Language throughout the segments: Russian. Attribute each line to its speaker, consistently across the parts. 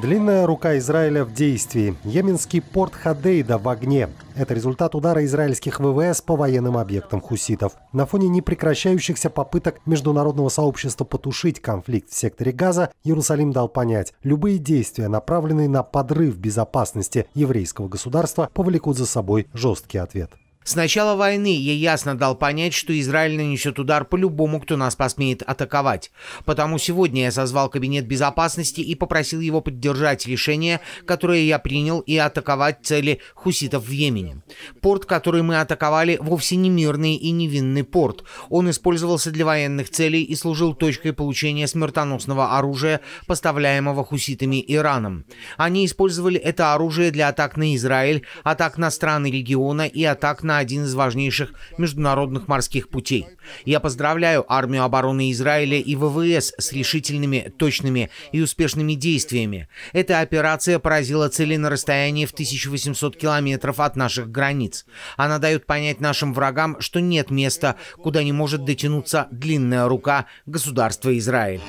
Speaker 1: Длинная рука Израиля в действии. Йеменский порт Хадейда в огне. Это результат удара израильских ВВС по военным объектам хуситов. На фоне непрекращающихся попыток международного сообщества потушить конфликт в секторе Газа, Иерусалим дал понять, любые действия, направленные на подрыв безопасности еврейского государства, повлекут за собой жесткий ответ.
Speaker 2: С начала войны я ясно дал понять, что Израиль нанесет удар по любому, кто нас посмеет атаковать. Потому сегодня я созвал Кабинет Безопасности и попросил его поддержать решение, которое я принял, и атаковать цели хуситов в Йемене. Порт, который мы атаковали, вовсе не мирный и невинный порт. Он использовался для военных целей и служил точкой получения смертоносного оружия, поставляемого хуситами Ираном. Они использовали это оружие для атак на Израиль, атак на страны региона и атак на один из важнейших международных морских путей. Я поздравляю армию обороны Израиля и ВВС с решительными, точными и успешными действиями. Эта операция поразила цели на расстоянии в 1800 километров от наших границ. Она дает понять нашим врагам, что нет места, куда не может дотянуться длинная рука государства Израиль.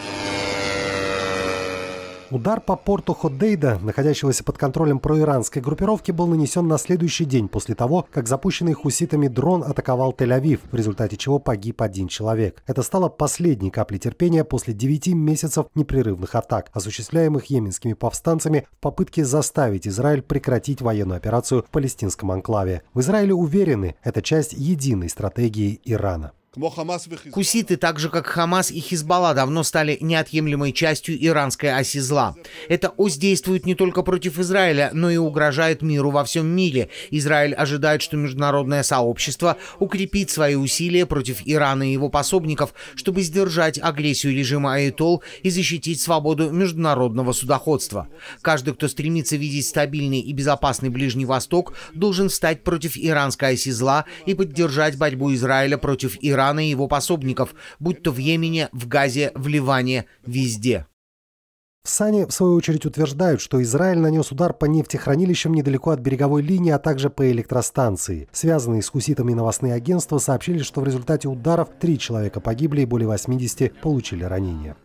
Speaker 1: Удар по порту Ходейда, находящегося под контролем проиранской группировки, был нанесен на следующий день после того, как запущенный хуситами дрон атаковал Тель-Авив, в результате чего погиб один человек. Это стало последней каплей терпения после 9 месяцев непрерывных атак, осуществляемых йеменскими повстанцами в попытке заставить Израиль прекратить военную операцию в палестинском анклаве. В Израиле уверены, это часть единой стратегии Ирана.
Speaker 2: Куситы, так же как Хамас и Хизбалла, давно стали неотъемлемой частью иранской оси зла. Эта ось действует не только против Израиля, но и угрожает миру во всем мире. Израиль ожидает, что международное сообщество укрепит свои усилия против Ирана и его пособников, чтобы сдержать агрессию режима Айтол и защитить свободу международного судоходства. Каждый, кто стремится видеть стабильный и безопасный Ближний Восток, должен встать против иранской оси зла и поддержать борьбу Израиля против Ирана Ирана и его пособников, будь то в Йемене, в Газе, в Ливане, везде.
Speaker 1: В Сане, в свою очередь, утверждают, что Израиль нанес удар по нефтехранилищам недалеко от береговой линии, а также по электростанции. Связанные с хуситами новостные агентства сообщили, что в результате ударов три человека погибли и более 80 получили ранения.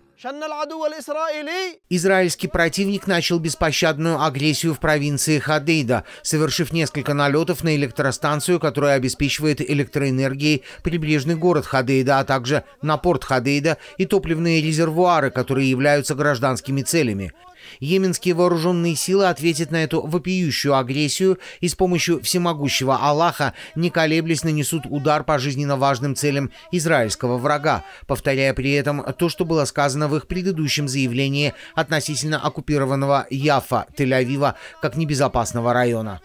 Speaker 2: Израильский противник начал беспощадную агрессию в провинции Хадейда, совершив несколько налетов на электростанцию, которая обеспечивает электроэнергией прибрежный город Хадейда, а также на порт Хадейда и топливные резервуары, которые являются гражданскими целями. Йеменские вооруженные силы ответят на эту вопиющую агрессию и с помощью всемогущего Аллаха, не колеблясь, нанесут удар по жизненно важным целям израильского врага, повторяя при этом то, что было сказано в их предыдущем заявлении относительно оккупированного Яфа, Тель-Авива, как небезопасного района.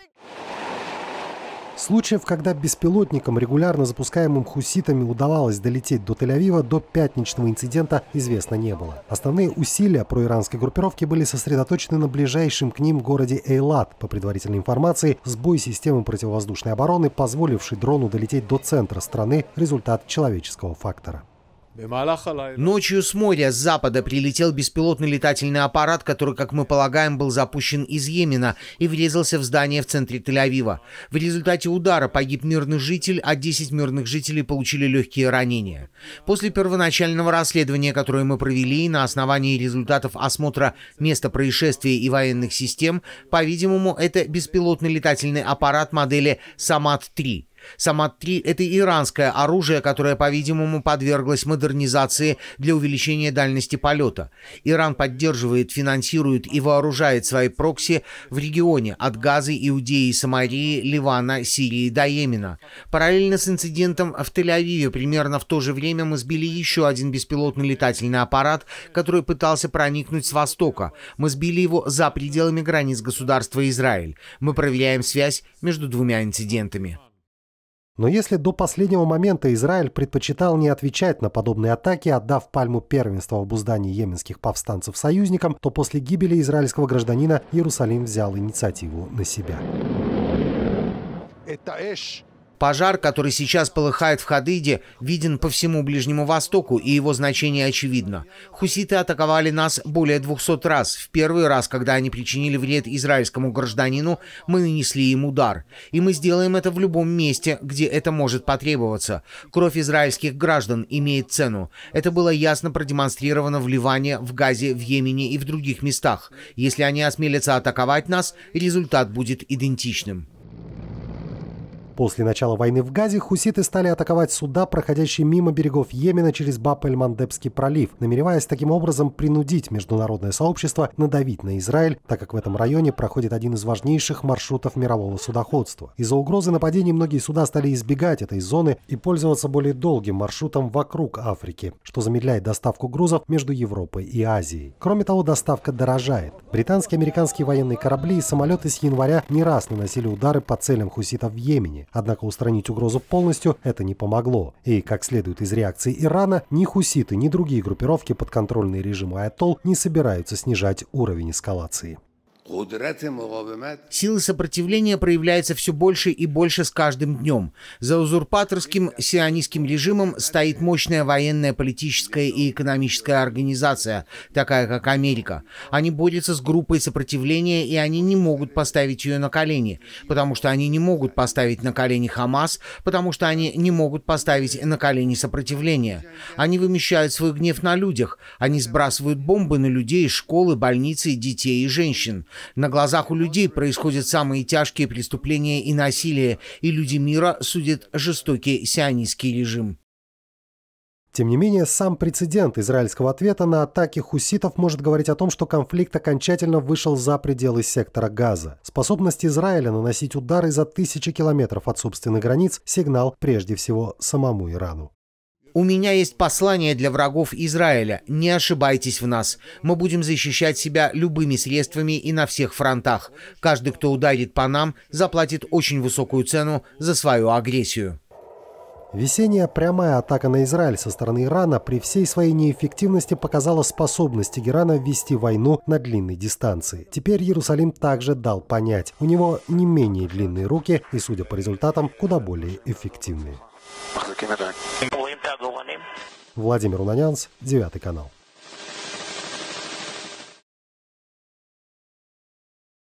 Speaker 1: Случаев, когда беспилотникам, регулярно запускаемым хуситами, удавалось долететь до Тель-Авива, до пятничного инцидента известно не было. Основные усилия проиранской группировки были сосредоточены на ближайшем к ним городе Эйлат. По предварительной информации, сбой системы противовоздушной обороны, позволивший дрону долететь до центра страны, результат
Speaker 2: человеческого фактора. Ночью с моря с запада прилетел беспилотный летательный аппарат, который, как мы полагаем, был запущен из Йемена и врезался в здание в центре Тель-Авива. В результате удара погиб мирный житель, а 10 мирных жителей получили легкие ранения. После первоначального расследования, которое мы провели на основании результатов осмотра места происшествия и военных систем, по-видимому, это беспилотный летательный аппарат модели «Самат-3». Сама — это иранское оружие, которое, по-видимому, подверглось модернизации для увеличения дальности полета. Иран поддерживает, финансирует и вооружает свои прокси в регионе от Газы, Иудеи, Самарии, Ливана, Сирии до Йемена. Параллельно с инцидентом в Тель-Авиве примерно в то же время мы сбили еще один беспилотный летательный аппарат, который пытался проникнуть с востока. Мы сбили его за пределами границ государства Израиль. Мы проверяем связь между двумя инцидентами.
Speaker 1: Но если до последнего момента Израиль предпочитал не отвечать на подобные атаки, отдав пальму первенства в обуздании йеменских повстанцев союзникам, то после гибели израильского гражданина Иерусалим взял инициативу на себя.
Speaker 2: Это эш Пожар, который сейчас полыхает в Хадыде, виден по всему Ближнему Востоку, и его значение очевидно. Хуситы атаковали нас более 200 раз. В первый раз, когда они причинили вред израильскому гражданину, мы нанесли им удар. И мы сделаем это в любом месте, где это может потребоваться. Кровь израильских граждан имеет цену. Это было ясно продемонстрировано в Ливане, в Газе, в Йемене и в других местах. Если они осмелятся атаковать нас, результат будет идентичным.
Speaker 1: После начала войны в Газе хуситы стали атаковать суда, проходящие мимо берегов Йемена через баб эль пролив, намереваясь таким образом принудить международное сообщество надавить на Израиль, так как в этом районе проходит один из важнейших маршрутов мирового судоходства. Из-за угрозы нападений многие суда стали избегать этой зоны и пользоваться более долгим маршрутом вокруг Африки, что замедляет доставку грузов между Европой и Азией. Кроме того, доставка дорожает. Британские и американские военные корабли и самолеты с января не раз наносили удары по целям хуситов в Йемене. Иране. Однако устранить угрозу полностью это не помогло. И, как следует из реакции Ирана, ни хуситы, ни другие группировки, подконтрольные режиму Аятол, не собираются снижать уровень эскалации.
Speaker 2: Силы сопротивления проявляются все больше и больше с каждым днем. За узурпаторским сионистским режимом стоит мощная военная, политическая и экономическая организация, такая как Америка. Они борются с группой сопротивления, и они не могут поставить ее на колени, потому что они не могут поставить на колени Хамас, потому что они не могут поставить на колени сопротивление. Они вымещают свой гнев на людях, они сбрасывают бомбы на людей, школы, больницы, детей и женщин. На глазах у людей происходят самые тяжкие преступления и насилие, и люди мира судят жестокий сионистский режим.
Speaker 1: Тем не менее, сам прецедент израильского ответа на атаки хуситов может говорить о том, что конфликт окончательно вышел за пределы сектора Газа. Способность Израиля наносить удары за тысячи километров от собственных границ – сигнал прежде всего самому Ирану.
Speaker 2: У меня есть послание для врагов Израиля. Не ошибайтесь в нас. Мы будем защищать себя любыми средствами и на всех фронтах. Каждый, кто ударит по нам, заплатит очень высокую цену за свою агрессию.
Speaker 1: Весенняя прямая атака на Израиль со стороны Ирана при всей своей неэффективности показала способность Тегерана вести войну на длинной дистанции. Теперь Иерусалим также дал понять, у него не менее длинные руки и, судя по результатам, куда более эффективные.
Speaker 2: Владимир Унанянц, Девятый канал.